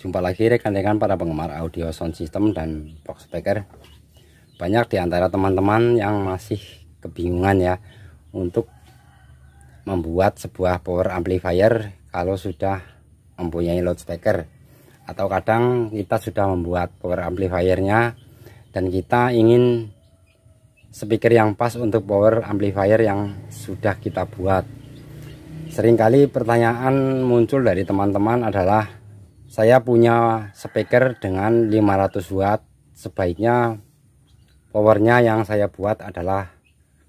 Jumpa lagi rekan-rekan para penggemar audio sound system dan box speaker. Banyak di antara teman-teman yang masih kebingungan ya untuk membuat sebuah power amplifier kalau sudah mempunyai loudspeaker atau kadang kita sudah membuat power amplifiernya dan kita ingin speaker yang pas untuk power amplifier yang sudah kita buat seringkali pertanyaan muncul dari teman-teman adalah saya punya speaker dengan 500 watt sebaiknya powernya yang saya buat adalah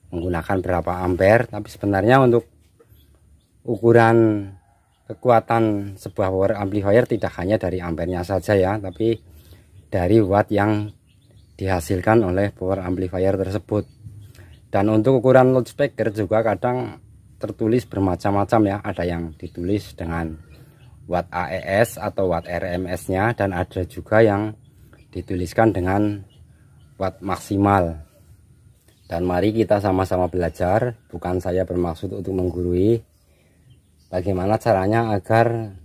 menggunakan berapa ampere tapi sebenarnya untuk ukuran kekuatan sebuah power amplifier tidak hanya dari ampernya saja ya tapi dari watt yang dihasilkan oleh power amplifier tersebut dan untuk ukuran loudspeaker juga kadang tertulis bermacam-macam ya ada yang ditulis dengan watt AES atau watt RMS e nya dan ada juga yang dituliskan dengan watt maksimal dan mari kita sama-sama belajar bukan saya bermaksud untuk menggurui bagaimana caranya agar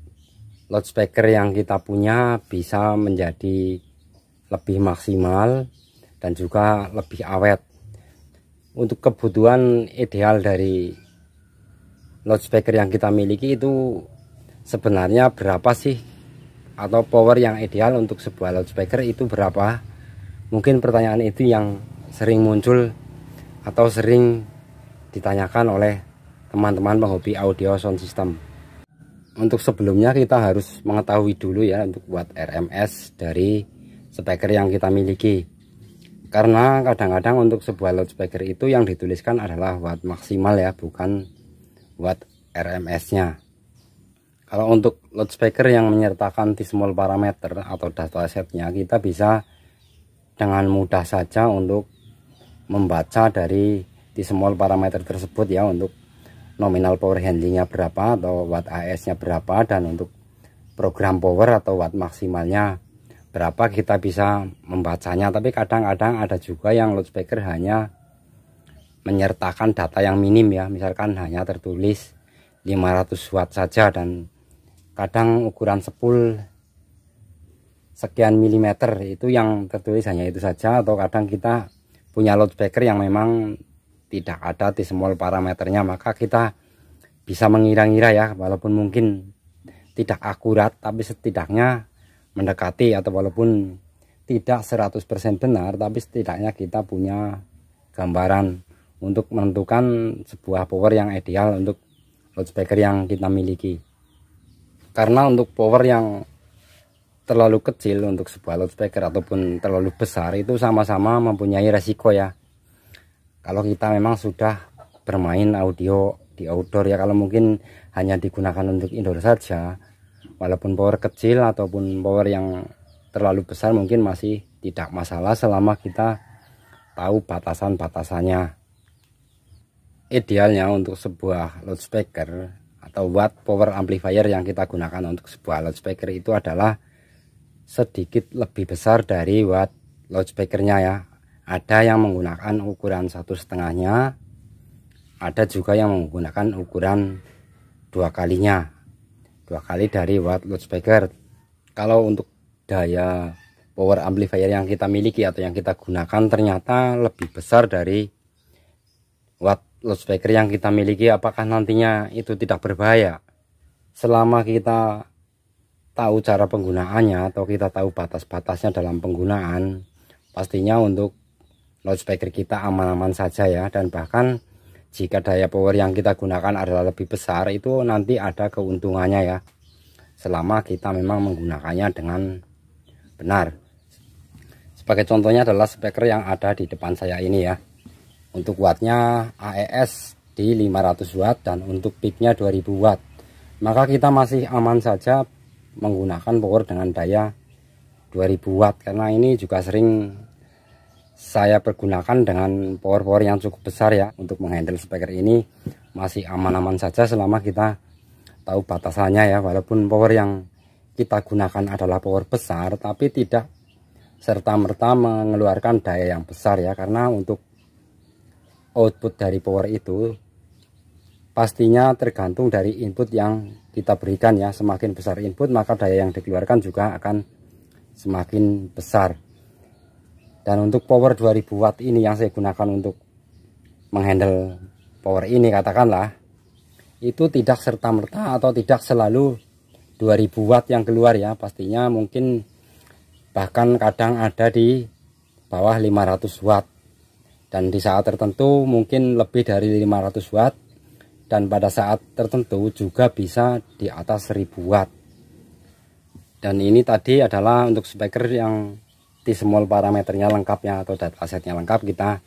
loudspeaker yang kita punya bisa menjadi lebih maksimal dan juga lebih awet untuk kebutuhan ideal dari loudspeaker yang kita miliki itu sebenarnya berapa sih atau power yang ideal untuk sebuah loudspeaker itu berapa mungkin pertanyaan itu yang sering muncul atau sering ditanyakan oleh teman-teman penghobi audio sound system untuk sebelumnya kita harus mengetahui dulu ya untuk buat RMS dari speaker yang kita miliki karena kadang-kadang untuk sebuah loudspeaker itu yang dituliskan adalah watt maksimal ya bukan watt RMS nya kalau untuk loudspeaker yang menyertakan di small parameter atau data setnya, kita bisa dengan mudah saja untuk membaca dari di small parameter tersebut ya untuk nominal power handlingnya berapa atau watt AS nya berapa dan untuk program power atau watt maksimalnya berapa kita bisa membacanya tapi kadang-kadang ada juga yang loudspeaker hanya menyertakan data yang minim ya misalkan hanya tertulis 500 watt saja dan kadang ukuran sepul sekian milimeter itu yang tertulis hanya itu saja atau kadang kita punya loudspeaker yang memang tidak ada di semua parameternya maka kita bisa mengira-ngira ya walaupun mungkin tidak akurat tapi setidaknya mendekati atau walaupun tidak 100% benar tapi setidaknya kita punya gambaran untuk menentukan sebuah power yang ideal untuk loudspeaker yang kita miliki karena untuk power yang terlalu kecil untuk sebuah loudspeaker ataupun terlalu besar itu sama-sama mempunyai resiko ya kalau kita memang sudah bermain audio di outdoor ya kalau mungkin hanya digunakan untuk indoor saja walaupun power kecil ataupun power yang terlalu besar mungkin masih tidak masalah selama kita tahu batasan-batasannya idealnya untuk sebuah loudspeaker atau watt power amplifier yang kita gunakan untuk sebuah loudspeaker itu adalah sedikit lebih besar dari watt loudspeakernya ya ada yang menggunakan ukuran satu setengahnya ada juga yang menggunakan ukuran dua kalinya dua kali dari watt loudspeaker kalau untuk daya power amplifier yang kita miliki atau yang kita gunakan ternyata lebih besar dari watt loudspeaker yang kita miliki apakah nantinya itu tidak berbahaya selama kita tahu cara penggunaannya atau kita tahu batas-batasnya dalam penggunaan pastinya untuk loudspeaker kita aman-aman saja ya dan bahkan jika daya power yang kita gunakan adalah lebih besar itu nanti ada keuntungannya ya selama kita memang menggunakannya dengan benar sebagai contohnya adalah speaker yang ada di depan saya ini ya untuk wattnya AES di 500 watt dan untuk peaknya 2000 watt. Maka kita masih aman saja menggunakan power dengan daya 2000 watt karena ini juga sering saya pergunakan dengan power-power yang cukup besar ya untuk menghandle speaker ini masih aman-aman saja selama kita tahu batasannya ya walaupun power yang kita gunakan adalah power besar tapi tidak serta-merta mengeluarkan daya yang besar ya karena untuk output dari power itu pastinya tergantung dari input yang kita berikan ya semakin besar input maka daya yang dikeluarkan juga akan semakin besar dan untuk power 2000 watt ini yang saya gunakan untuk menghandle power ini katakanlah itu tidak serta-merta atau tidak selalu 2000 watt yang keluar ya pastinya mungkin bahkan kadang ada di bawah 500 watt dan di saat tertentu mungkin lebih dari 500 watt dan pada saat tertentu juga bisa di atas 1000 watt dan ini tadi adalah untuk speaker yang di semua parameternya lengkapnya atau data asetnya lengkap kita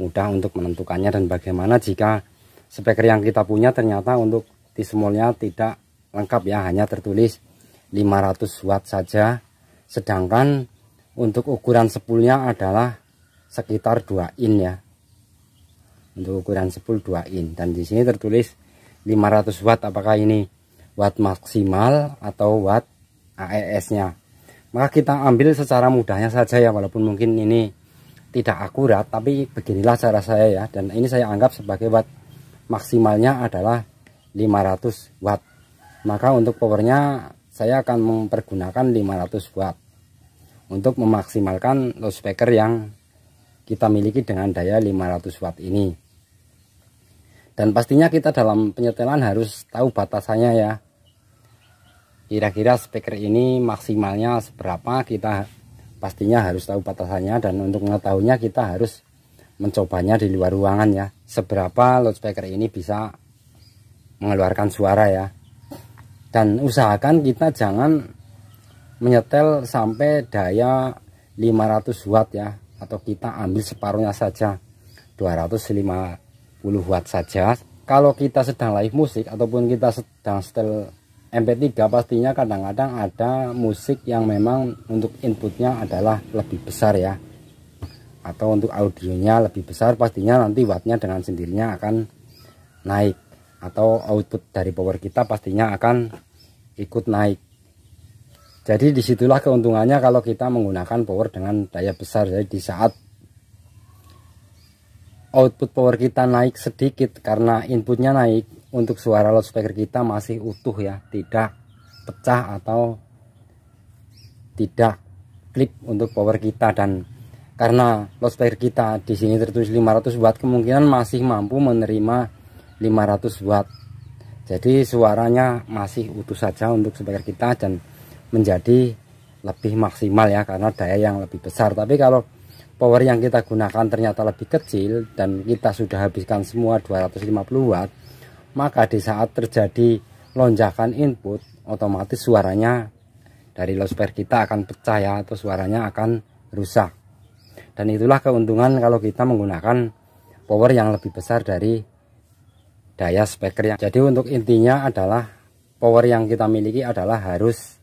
mudah untuk menentukannya dan bagaimana jika speaker yang kita punya ternyata untuk di semuanya tidak lengkap ya hanya tertulis 500 watt saja sedangkan untuk ukuran sepulnya adalah sekitar 2 in ya untuk ukuran spool 2 in dan di sini tertulis 500 watt apakah ini watt maksimal atau watt AES nya maka kita ambil secara mudahnya saja ya walaupun mungkin ini tidak akurat tapi beginilah cara saya ya dan ini saya anggap sebagai watt maksimalnya adalah 500 watt maka untuk powernya saya akan mempergunakan 500 watt untuk memaksimalkan loudspeaker yang kita miliki dengan daya 500 watt ini dan pastinya kita dalam penyetelan harus tahu batasannya ya kira-kira speaker ini maksimalnya seberapa kita pastinya harus tahu batasannya dan untuk mengetahuinya kita harus mencobanya di luar ruangan ya seberapa loudspeaker ini bisa mengeluarkan suara ya dan usahakan kita jangan menyetel sampai daya 500 watt ya atau kita ambil separuhnya saja 250 watt saja kalau kita sedang live musik ataupun kita sedang setel MP3 pastinya kadang-kadang ada musik yang memang untuk inputnya adalah lebih besar ya atau untuk audionya lebih besar pastinya nanti wattnya dengan sendirinya akan naik atau output dari power kita pastinya akan ikut naik jadi disitulah keuntungannya kalau kita menggunakan power dengan daya besar. Jadi di saat output power kita naik sedikit karena inputnya naik, untuk suara loudspeaker kita masih utuh ya, tidak pecah atau tidak klik untuk power kita dan karena loudspeaker kita di sini tertulis 500 watt kemungkinan masih mampu menerima 500 watt. Jadi suaranya masih utuh saja untuk speaker kita dan menjadi lebih maksimal ya karena daya yang lebih besar tapi kalau power yang kita gunakan ternyata lebih kecil dan kita sudah habiskan semua 250 watt maka di saat terjadi lonjakan input otomatis suaranya dari loudspeaker kita akan pecah ya atau suaranya akan rusak dan itulah keuntungan kalau kita menggunakan power yang lebih besar dari daya speaker yang jadi untuk intinya adalah power yang kita miliki adalah harus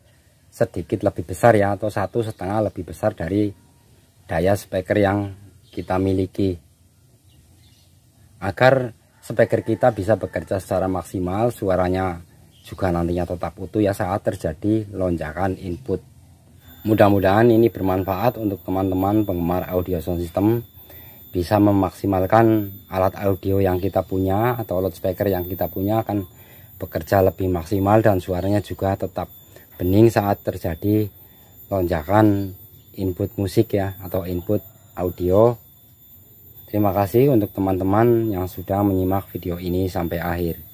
sedikit lebih besar ya atau satu setengah lebih besar dari daya speaker yang kita miliki agar speaker kita bisa bekerja secara maksimal suaranya juga nantinya tetap utuh ya saat terjadi lonjakan input mudah-mudahan ini bermanfaat untuk teman-teman penggemar audio sound system bisa memaksimalkan alat audio yang kita punya atau loudspeaker yang kita punya akan bekerja lebih maksimal dan suaranya juga tetap bening saat terjadi lonjakan input musik ya atau input audio. Terima kasih untuk teman-teman yang sudah menyimak video ini sampai akhir.